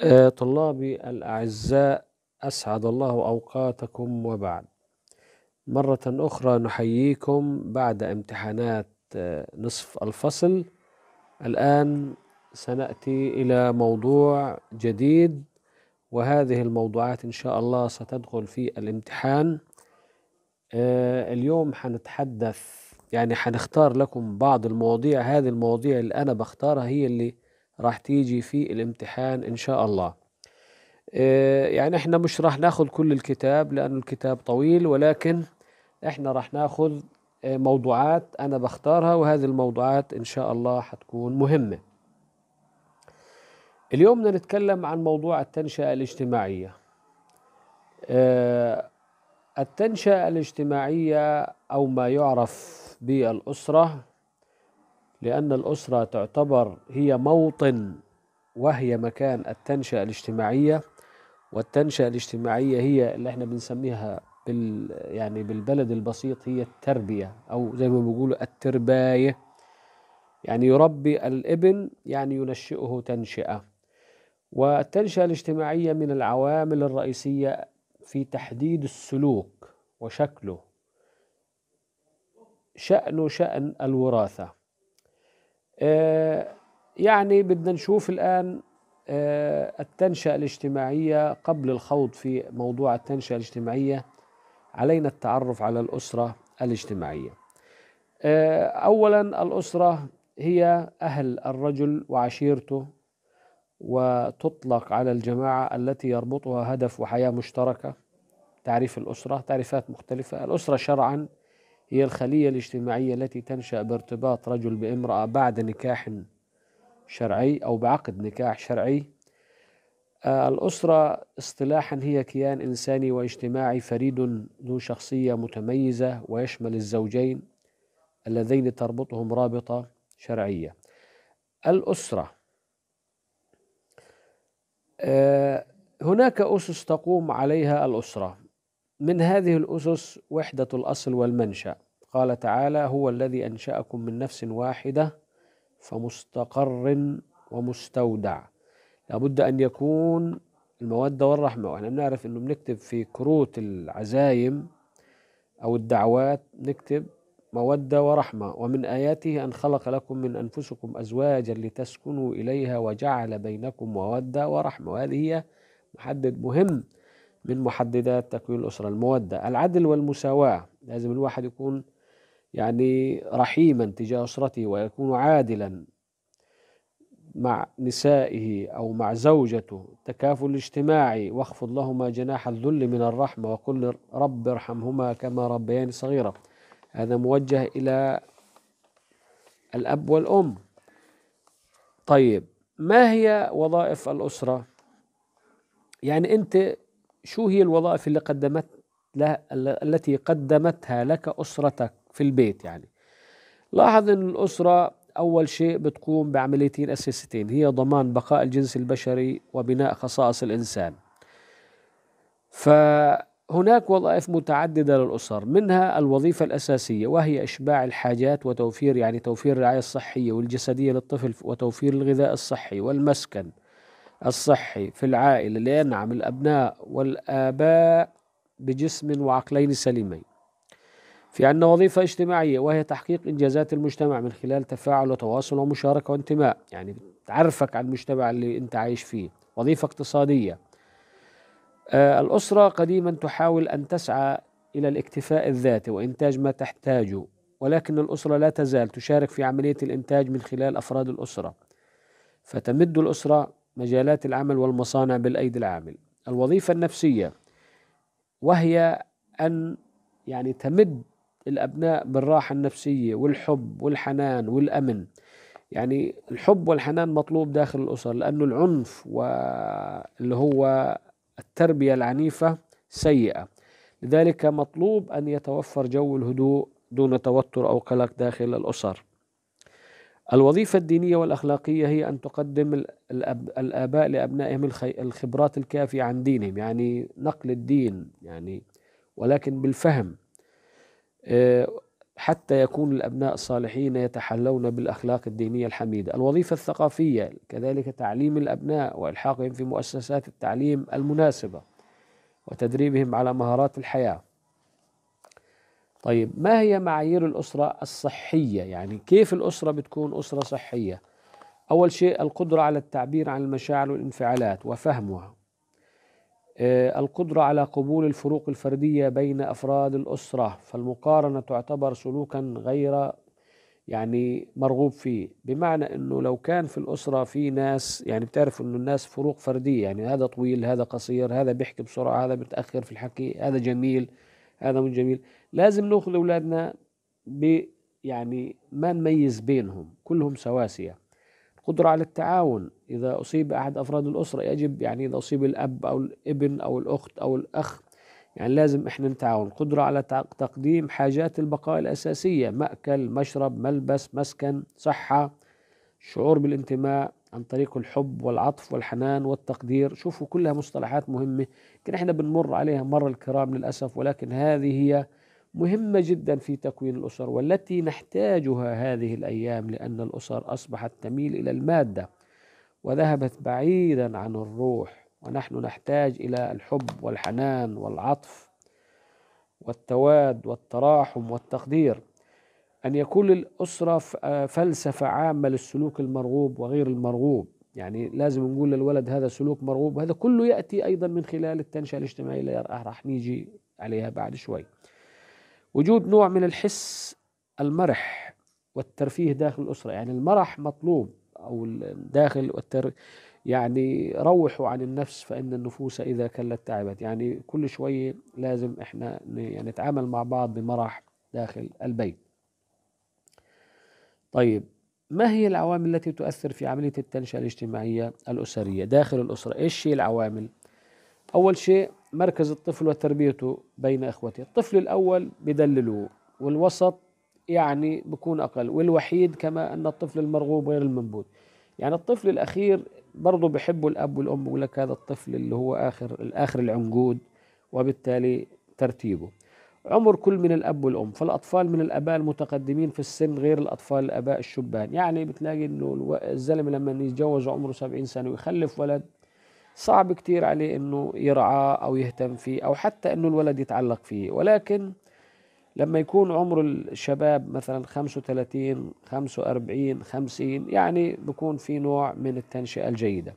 آه، طلابي الأعزاء أسعد الله أوقاتكم وبعد مرة أخرى نحييكم بعد امتحانات آه، نصف الفصل الآن سنأتي إلى موضوع جديد وهذه الموضوعات إن شاء الله ستدخل في الامتحان آه، اليوم حنتحدث يعني حنختار لكم بعض المواضيع هذه المواضيع اللي أنا بختارها هي اللي راح تيجي في الامتحان إن شاء الله إيه، يعني احنا مش راح ناخذ كل الكتاب لأنه الكتاب طويل ولكن احنا راح ناخذ إيه، موضوعات أنا بختارها وهذه الموضوعات إن شاء الله حتكون مهمة اليوم بدنا نتكلم عن موضوع التنشئة الاجتماعية إيه، التنشئة الاجتماعية أو ما يعرف بالأسرة لأن الأسرة تعتبر هي موطن وهي مكان التنشئة الاجتماعية والتنشئة الاجتماعية هي اللي احنا بنسميها بال يعني بالبلد البسيط هي التربية أو زي ما بيقولوا الترباية يعني يربي الابن يعني ينشئه تنشئة والتنشئة الاجتماعية من العوامل الرئيسية في تحديد السلوك وشكله شأنه شأن الوراثة آه، يعني بدنا نشوف الآن آه، التنشئة الاجتماعية قبل الخوض في موضوع التنشئة الاجتماعية علينا التعرف على الأسرة الاجتماعية آه، أولا الأسرة هي أهل الرجل وعشيرته وتطلق على الجماعة التي يربطها هدف وحياة مشتركة تعريف الأسرة تعريفات مختلفة الأسرة شرعا هي الخلية الاجتماعية التي تنشأ بارتباط رجل بامرأة بعد نكاح شرعي أو بعقد نكاح شرعي آه، الأسرة اصطلاحا هي كيان إنساني واجتماعي فريد ذو شخصية متميزة ويشمل الزوجين اللذين تربطهم رابطة شرعية الأسرة آه، هناك أسس تقوم عليها الأسرة من هذه الأسس وحدة الأصل والمنشأ قال تعالى هو الذي أنشأكم من نفس واحدة فمستقر ومستودع لابد أن يكون المودة والرحمة وإحنا بنعرف إنه بنكتب في كروت العزايم أو الدعوات نكتب مودة ورحمة ومن آياته أن خلق لكم من أنفسكم أزواجا لتسكنوا إليها وجعل بينكم مودة ورحمة وهذه هي محدد مهم من محددات تكوين الأسرة المودة العدل والمساواة لازم الواحد يكون يعني رحيما تجاه أسرته ويكون عادلا مع نسائه أو مع زوجته تكافل اجتماعي واخفض لهما جناح الذل من الرحمة وقل رب ارحمهما كما ربياني صغيرة هذا موجه إلى الأب والأم طيب ما هي وظائف الأسرة يعني أنت شو هي الوظائف اللي قدمت لها التي قدمتها لك أسرتك في البيت يعني لاحظ أن الأسرة أول شيء بتقوم بعمليتين أساسيتين هي ضمان بقاء الجنس البشري وبناء خصائص الإنسان فهناك وظائف متعددة للأسر منها الوظيفة الأساسية وهي إشباع الحاجات وتوفير يعني توفير الرعاية الصحية والجسدية للطفل وتوفير الغذاء الصحي والمسكن الصحي في العائلة لينعم الأبناء والآباء بجسم وعقلين سليمين في عنا وظيفة اجتماعية وهي تحقيق إنجازات المجتمع من خلال تفاعل وتواصل ومشاركة وانتماء يعني تعرفك على المجتمع اللي أنت عايش فيه وظيفة اقتصادية آه الأسرة قديما تحاول أن تسعى إلى الاكتفاء الذاتي وإنتاج ما تحتاجه ولكن الأسرة لا تزال تشارك في عملية الإنتاج من خلال أفراد الأسرة فتمد الأسرة مجالات العمل والمصانع بالأيدي العامل الوظيفة النفسية وهي أن يعني تمد الأبناء بالراحة النفسية والحب والحنان والأمن يعني الحب والحنان مطلوب داخل الأسر لأنه العنف واللي هو التربية العنيفة سيئة لذلك مطلوب أن يتوفر جو الهدوء دون توتر أو قلق داخل الأسر الوظيفة الدينية والأخلاقية هي أن تقدم الأب الآباء لأبنائهم الخبرات الكافية عن دينهم يعني نقل الدين يعني ولكن بالفهم آه، حتى يكون الأبناء الصالحين يتحلون بالأخلاق الدينية الحميدة الوظيفة الثقافية كذلك تعليم الأبناء وإلحاقهم في مؤسسات التعليم المناسبة وتدريبهم على مهارات الحياة طيب ما هي معايير الأسرة الصحية يعني كيف الأسرة بتكون أسرة صحية أول شيء القدرة على التعبير عن المشاعر والانفعالات وفهمها آه، القدرة على قبول الفروق الفردية بين أفراد الأسرة فالمقارنة تعتبر سلوكا غير يعني مرغوب فيه بمعنى أنه لو كان في الأسرة في ناس يعني بتعرف أنه الناس فروق فردية يعني هذا طويل هذا قصير هذا بيحكي بسرعة هذا متأخر في الحكي هذا جميل هذا من جميل لازم ناخذ اولادنا ب يعني ما نميز بينهم كلهم سواسيه القدره على التعاون اذا اصيب احد افراد الاسره يجب يعني اذا اصيب الاب او الابن او الاخت او الاخ يعني لازم احنا نتعاون قدره على تقديم حاجات البقاء الاساسيه ماكل مشرب ملبس مسكن صحه شعور بالانتماء عن طريق الحب والعطف والحنان والتقدير شوفوا كلها مصطلحات مهمة يمكن احنا بنمر عليها مرة الكرام للأسف ولكن هذه هي مهمة جدا في تكوين الأسر والتي نحتاجها هذه الأيام لأن الأسر أصبحت تميل إلى المادة وذهبت بعيدا عن الروح ونحن نحتاج إلى الحب والحنان والعطف والتواد والتراحم والتقدير أن يكون للأسرة آه، فلسفة عامة للسلوك المرغوب وغير المرغوب يعني لازم نقول للولد هذا سلوك مرغوب وهذا كله يأتي أيضا من خلال التنشئة الاجتماعية اللي راح نيجي عليها بعد شوي وجود نوع من الحس المرح والترفيه داخل الأسرة يعني المرح مطلوب أو داخل والتر يعني روحوا عن النفس فإن النفوس إذا كلت تعبت يعني كل شوية لازم إحنا يعني نتعامل مع بعض بمرح داخل البيت طيب ما هي العوامل التي تؤثر في عملية التنشئة الاجتماعية الأسرية داخل الأسرة إيش هي العوامل أول شيء مركز الطفل وتربيته بين إخوته الطفل الأول بدللوه والوسط يعني بكون أقل والوحيد كما أن الطفل المرغوب غير المنبوذ يعني الطفل الأخير برضه بحبه الأب والأم ولك لك هذا الطفل اللي هو آخر الآخر العنقود وبالتالي ترتيبه عمر كل من الاب والام فالاطفال من الاباء المتقدمين في السن غير الاطفال الاباء الشبان يعني بتلاقي انه الزلمه لما يتجوز عمره 70 سنه ويخلف ولد صعب كتير عليه انه يرعاه او يهتم فيه او حتى انه الولد يتعلق فيه ولكن لما يكون عمر الشباب مثلا 35 45 50 يعني بكون في نوع من التنشئة الجيدة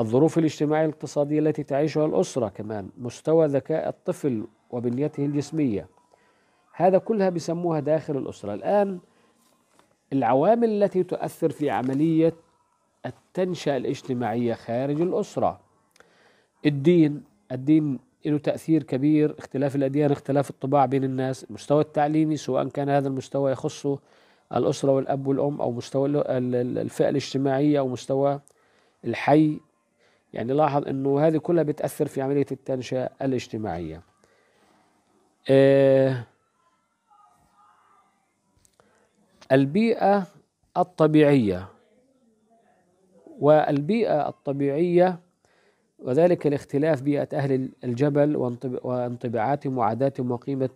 الظروف الاجتماعية الاقتصادية التي تعيشها الأسرة كمان مستوى ذكاء الطفل وبنيته الجسمية هذا كلها بيسموها داخل الأسرة الآن العوامل التي تؤثر في عملية التنشئة الاجتماعية خارج الأسرة الدين الدين له تأثير كبير اختلاف الأديان اختلاف الطباع بين الناس المستوى التعليمي سواء كان هذا المستوى يخص الأسرة والأب والأم أو مستوى الفئة الاجتماعية أو مستوى الحي يعني لاحظ أنه هذه كلها بتأثر في عملية التنشئة الاجتماعية آه، البيئة الطبيعية والبيئة الطبيعية وذلك الاختلاف بيئة أهل الجبل وانطباعاتهم وعاداتهم وقيمة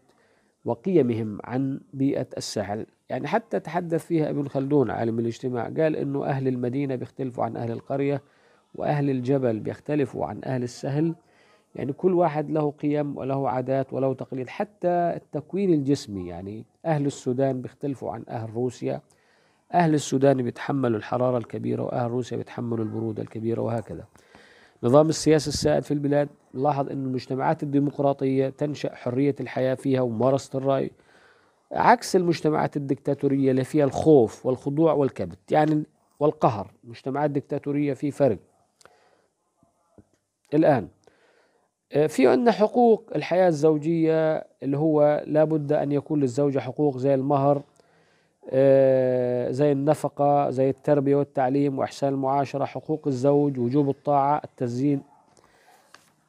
وقيمهم عن بيئة الساحل يعني حتى تحدث فيها ابن خلدون عالم الاجتماع قال أنه أهل المدينة بيختلفوا عن أهل القرية وأهل الجبل بيختلفوا عن أهل السهل يعني كل واحد له قيم وله عادات وله تقليد حتى التكوين الجسمي يعني أهل السودان بيختلفوا عن أهل روسيا أهل السودان بيتحملوا الحرارة الكبيرة وأهل روسيا بيتحملوا البرودة الكبيرة وهكذا نظام السياسة السائد في البلاد لاحظ أن المجتمعات الديمقراطية تنشأ حرية الحياة فيها وممارسة الرأي عكس المجتمعات الدكتاتورية اللي فيها الخوف والخضوع والكبت يعني والقهر مجتمعات دكتاتورية في فرق الآن آه، في عندنا حقوق الحياة الزوجية اللي هو لابد أن يكون للزوجة حقوق زي المهر آه، زي النفقة زي التربية والتعليم وإحسان المعاشرة حقوق الزوج وجوب الطاعة التزيين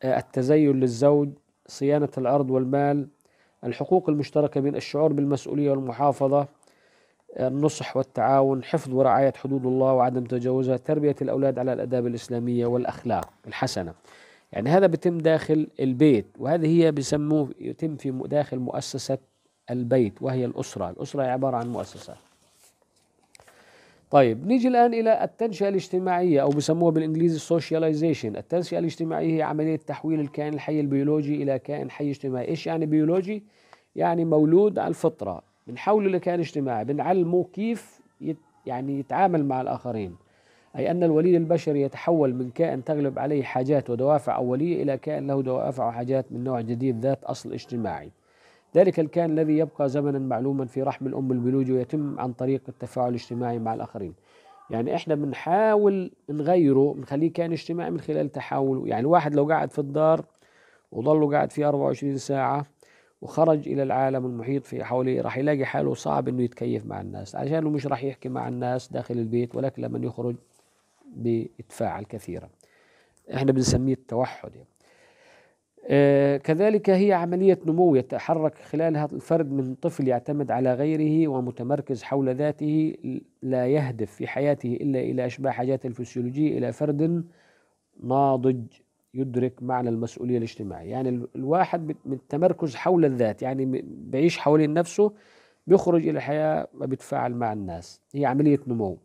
آه، التزين للزوج صيانة الأرض والمال الحقوق المشتركة بين الشعور بالمسؤولية والمحافظة النصح والتعاون حفظ ورعاية حدود الله وعدم تجاوزها تربية الأولاد على الأداب الإسلامية والأخلاق الحسنة يعني هذا بيتم داخل البيت وهذه هي بيسموه يتم في داخل مؤسسة البيت وهي الأسرة الأسرة عبارة عن مؤسسة طيب نيجي الآن إلى التنشئة الاجتماعية أو بسموها بالإنجليزي السوشياليزيشن التنشئة الاجتماعية هي عملية تحويل الكائن الحي البيولوجي إلى كائن حي اجتماعي إيش يعني بيولوجي؟ يعني مولود على الفطرة بنحوله لكائن اجتماعي بنعلمه كيف يت يعني يتعامل مع الآخرين أي أن الولي البشري يتحول من كائن تغلب عليه حاجات ودوافع أولية إلى كائن له دوافع وحاجات من نوع جديد ذات أصل اجتماعي ذلك الكائن الذي يبقى زمنا معلوما في رحم الأم البيولوجي ويتم عن طريق التفاعل الاجتماعي مع الآخرين يعني احنا بنحاول نغيره نخليه كائن اجتماعي من خلال تحاوله يعني الواحد لو قعد في الدار وظلوا قاعد فيه 24 ساعة وخرج إلى العالم المحيط في حوله راح يلاقي حاله صعب إنه يتكيف مع الناس عشانه مش راح يحكي مع الناس داخل البيت ولكن لما يخرج بيتفاعل كثيرا احنا بنسميه التوحد يعني. آه كذلك هي عملية نمو يتحرك خلالها الفرد من طفل يعتمد على غيره ومتمركز حول ذاته لا يهدف في حياته إلا إلى إشباع حاجات الفسيولوجية إلى فرد ناضج يدرك معنى المسؤولية الاجتماعية يعني الواحد من التمركز حول الذات يعني بيعيش حوالين نفسه بيخرج إلى الحياة وبيتفاعل مع الناس هي عملية نمو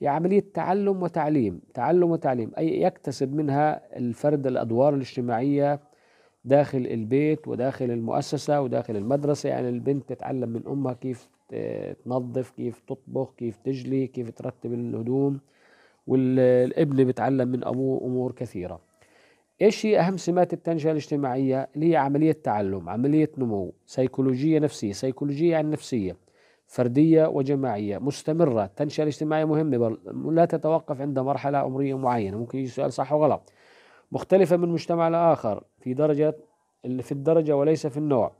هي عملية تعلم وتعليم تعلم وتعليم أي يكتسب منها الفرد الأدوار الاجتماعية داخل البيت وداخل المؤسسة وداخل المدرسة يعني البنت تتعلم من أمها كيف تنظف كيف تطبخ كيف تجلي كيف ترتب الهدوم والابن بيتعلم من أبوه أمور كثيرة إيش هي أهم سمات التنشئة الاجتماعية اللي هي عملية تعلم عملية نمو سيكولوجية نفسية سيكولوجية عن يعني نفسية فردية وجماعية مستمرة التنشئة الاجتماعية مهمة لا تتوقف عند مرحلة عمرية معينة ممكن يجي سؤال صح وغلط مختلفة من مجتمع لآخر في درجة في الدرجة وليس في النوع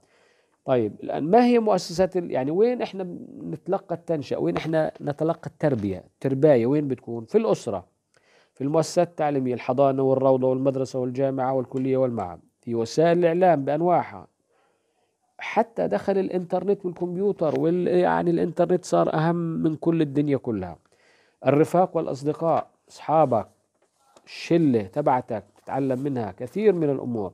طيب الآن ما هي مؤسسات يعني وين إحنا نتلقى التنشئة وين إحنا نتلقى التربية الترباية وين بتكون في الأسرة في المؤسسات التعليمية الحضانة والروضة والمدرسة والجامعة والكلية والمعهد في وسائل الإعلام بأنواعها حتى دخل الانترنت والكمبيوتر وال يعني الانترنت صار اهم من كل الدنيا كلها الرفاق والاصدقاء اصحابك الشله تبعتك تتعلم منها كثير من الامور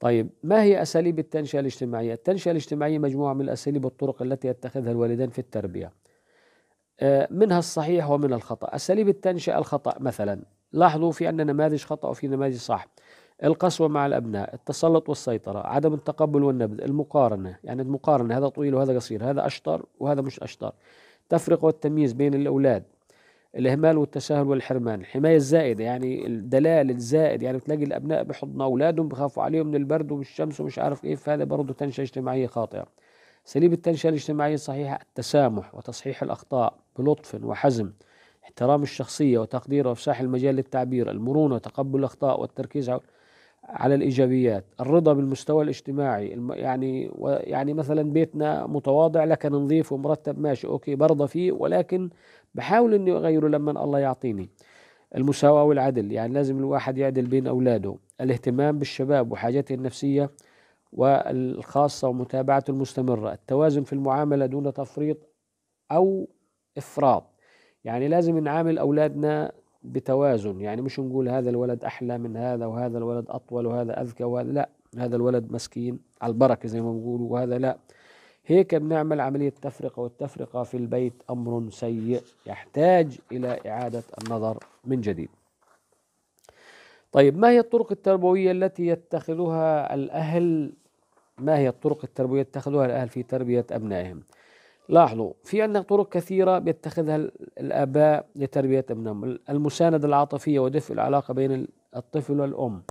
طيب ما هي اساليب التنشئه الاجتماعيه التنشئه الاجتماعيه مجموعه من الاساليب والطرق التي يتخذها الوالدان في التربيه آه، منها الصحيح ومن الخطأ أساليب التنشئة الخطأ مثلا لاحظوا في عندنا نماذج خطأ وفي نماذج صح القسوة مع الأبناء التسلط والسيطرة عدم التقبل والنبذ المقارنة يعني المقارنة هذا طويل وهذا قصير هذا أشطر وهذا مش أشطر التفرقة والتمييز بين الأولاد الإهمال والتساهل والحرمان الحماية الزائدة يعني الدلال الزائد يعني بتلاقي الأبناء بحضن أولادهم بخافوا عليهم من البرد والشمس ومش عارف إيه فهذا برضه تنشئة اجتماعية خاطئة أساليب التنشئة الاجتماعية الصحيحة التسامح وتصحيح الأخطاء بلطف وحزم احترام الشخصية وتقديرها وإفساح المجال للتعبير المرونة وتقبل الأخطاء والتركيز على على الايجابيات الرضا بالمستوى الاجتماعي يعني يعني مثلا بيتنا متواضع لكن نظيف ومرتب ماشي اوكي برضى فيه ولكن بحاول اني اغيره لما الله يعطيني المساواة والعدل يعني لازم الواحد يعدل بين أولاده الاهتمام بالشباب وحاجته النفسية والخاصة ومتابعته المستمرة التوازن في المعاملة دون تفريط أو إفراط يعني لازم نعامل أولادنا بتوازن يعني مش نقول هذا الولد أحلى من هذا وهذا الولد أطول وهذا أذكى وهذا لا هذا الولد مسكين على البركة زي ما بنقولوا وهذا لا هيك بنعمل عملية تفرقة والتفرقة في البيت أمر سيء يحتاج إلى إعادة النظر من جديد طيب ما هي الطرق التربوية التي يتخذها الأهل ما هي الطرق التربوية يتخذها الأهل في تربية أبنائهم لاحظوا في عندنا طرق كثيرة بيتخذها الآباء لتربية ابنهم المساندة العاطفية ودفء العلاقة بين الطفل والأم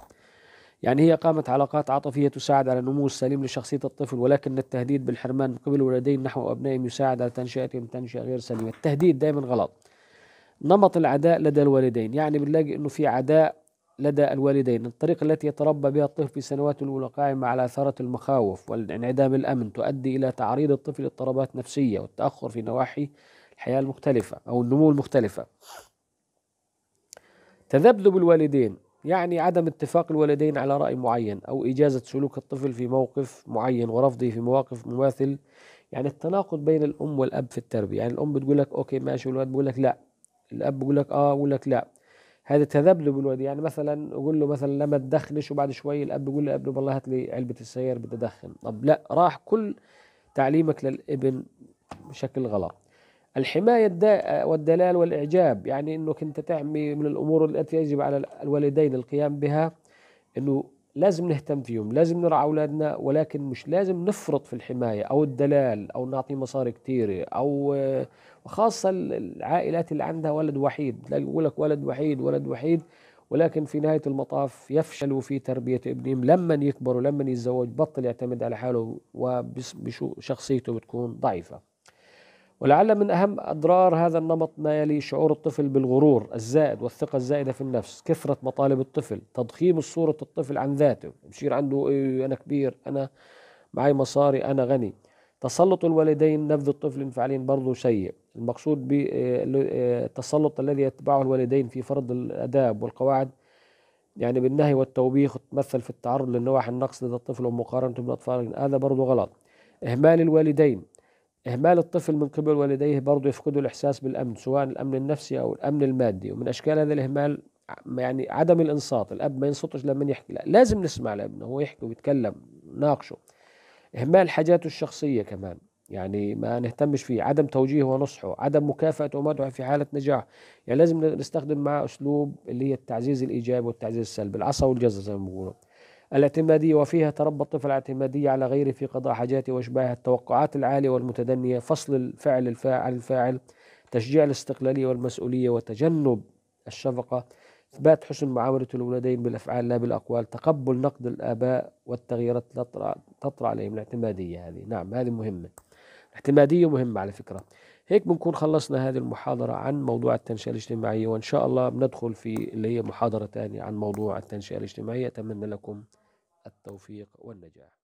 يعني هي قامت علاقات عاطفية تساعد على النمو السليم لشخصية الطفل ولكن التهديد بالحرمان من قبل ولدين نحو أبنائهم يساعد على تنشئتهم تنشئة غير سليمة التهديد دائما غلط نمط العداء لدى الوالدين يعني بنلاقي أنه في عداء لدى الوالدين الطريقة التي يتربى بها الطفل في سنوات الأولى قائمة على أثارة المخاوف والانعدام الأمن تؤدي إلى تعريض الطفل لاضطرابات نفسية والتأخر في نواحي الحياة المختلفة أو النمو المختلفة تذبذب الوالدين يعني عدم اتفاق الوالدين على رأي معين أو إجازة سلوك الطفل في موقف معين ورفضه في مواقف مماثل يعني التناقض بين الأم والأب في التربية يعني الأم بتقول لك أوكي ماشي والولد بيقول لك لا الأب بيقول لك آه بيقول لك لا هذا تذبذب الولد يعني مثلا اقول له مثلا لما تدخنش وبعد شوي الاب يقول لابنه والله هات لي علبه السيار بدي ادخن طب لا راح كل تعليمك للابن بشكل غلط الحماية والدلال والإعجاب يعني أنك أنت تعمي من الأمور التي يجب على الوالدين القيام بها أنه لازم نهتم فيهم لازم نرعى أولادنا ولكن مش لازم نفرط في الحماية أو الدلال أو نعطي مصاري كثيرة أو خاصة العائلات اللي عندها ولد وحيد تلاقي يقول لك ولد وحيد ولد وحيد ولكن في نهاية المطاف يفشلوا في تربية ابنهم لما يكبروا لما يتزوج بطل يعتمد على حاله وشخصيته بتكون ضعيفة ولعل من أهم أضرار هذا النمط ما يلي شعور الطفل بالغرور الزائد والثقة الزائدة في النفس كثرة مطالب الطفل تضخيم صورة الطفل عن ذاته بصير عنده إيه، أنا كبير أنا معي مصاري أنا غني تسلط الوالدين نبذ الطفل انفعالين برضه سيء المقصود بالتسلط الذي يتبعه الوالدين في فرض الآداب والقواعد يعني بالنهي والتوبيخ تمثل في التعرض للنواحي النقص لدى الطفل ومقارنته بالأطفال هذا برضه غلط إهمال الوالدين إهمال الطفل من قبل والديه برضه يفقد الإحساس بالأمن سواء الأمن النفسي أو الأمن المادي ومن أشكال هذا الإهمال يعني عدم الإنصات الأب ما ينصتش لما يحكي لا لازم نسمع لابنه هو يحكي ويتكلم ناقشه إهمال حاجاته الشخصية كمان يعني ما نهتمش فيه عدم توجيهه ونصحه عدم مكافأته ومدعه في حالة نجاح يعني لازم نستخدم معه أسلوب اللي هي التعزيز الإيجابي والتعزيز السلبي العصا والجزة زي ما بيقولوا الاعتمادية وفيها تربى الطفل الاعتمادية على غيره في قضاء حاجاته وأشباهها التوقعات العالية والمتدنية فصل الفعل الفاعل الفاعل تشجيع الاستقلالية والمسؤولية وتجنب الشفقة إثبات حسن معاملة الولدين بالأفعال لا بالأقوال تقبل نقد الآباء والتغييرات تطرأ, تطرأ عليهم الاعتمادية هذه نعم هذه مهمة الاعتمادية مهمة على فكرة هيك بنكون خلصنا هذه المحاضرة عن موضوع التنشئة الاجتماعية وإن شاء الله بندخل في اللي هي محاضرة ثانية عن موضوع التنشئة الاجتماعية أتمنى لكم التوفيق والنجاح